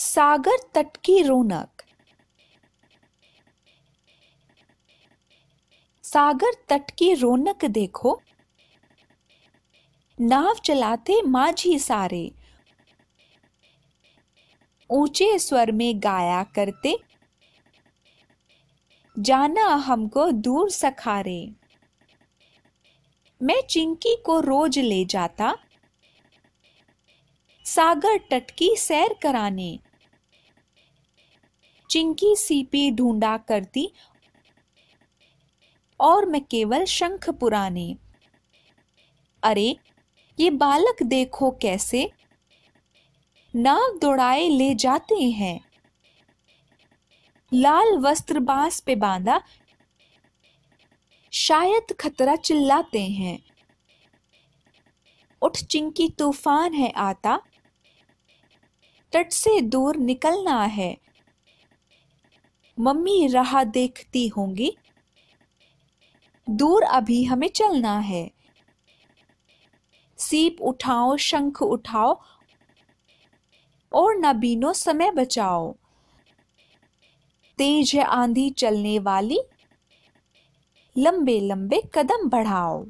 सागर तट की रौनक सागर तट की रौनक देखो नाव चलाते माझी सारे ऊंचे स्वर में गाया करते जाना हमको दूर सखारे मैं चिंकी को रोज ले जाता सागर तट की सैर कराने चिंकी सीपी ढूंढा करती और मैं केवल शंख पुराने अरे ये बालक देखो कैसे नाव दौड़ाए ले जाते हैं लाल वस्त्र बांस पे बांधा शायद खतरा चिल्लाते हैं उठ चिंकी तूफान है आता तट से दूर निकलना है मम्मी राह देखती होंगी दूर अभी हमें चलना है सीप उठाओ शंख उठाओ और नबीनो समय बचाओ तेज है आंधी चलने वाली लंबे लंबे कदम बढ़ाओ